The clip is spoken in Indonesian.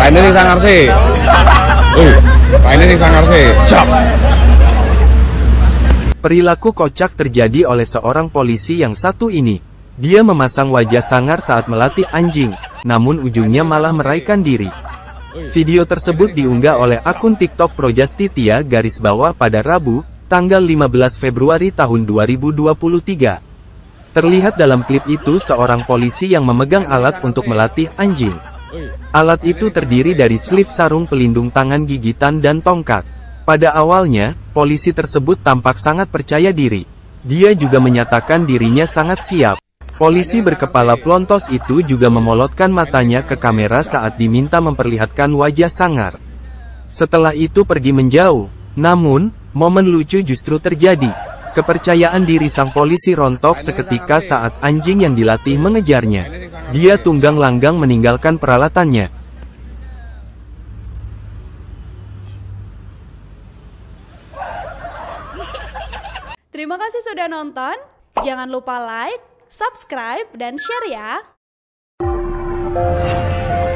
Pak sangar sih. Uh, Pak ini sangar sih. Perilaku kocak terjadi oleh seorang polisi yang satu ini. Dia memasang wajah sangar saat melatih anjing, namun ujungnya malah meraihkan diri. Video tersebut diunggah oleh akun TikTok Projastitia garis bawah pada Rabu, tanggal 15 Februari tahun 2023. Terlihat dalam klip itu seorang polisi yang memegang alat untuk melatih anjing. Alat itu terdiri dari slip sarung pelindung tangan gigitan dan tongkat. Pada awalnya, polisi tersebut tampak sangat percaya diri. Dia juga menyatakan dirinya sangat siap. Polisi berkepala plontos itu juga memolotkan matanya ke kamera saat diminta memperlihatkan wajah sangar. Setelah itu pergi menjauh. Namun, momen lucu justru terjadi. Kepercayaan diri sang polisi rontok seketika saat anjing yang dilatih mengejarnya. Dia tunggang langgang meninggalkan peralatannya. Terima kasih sudah nonton. Jangan lupa like, subscribe, dan share ya.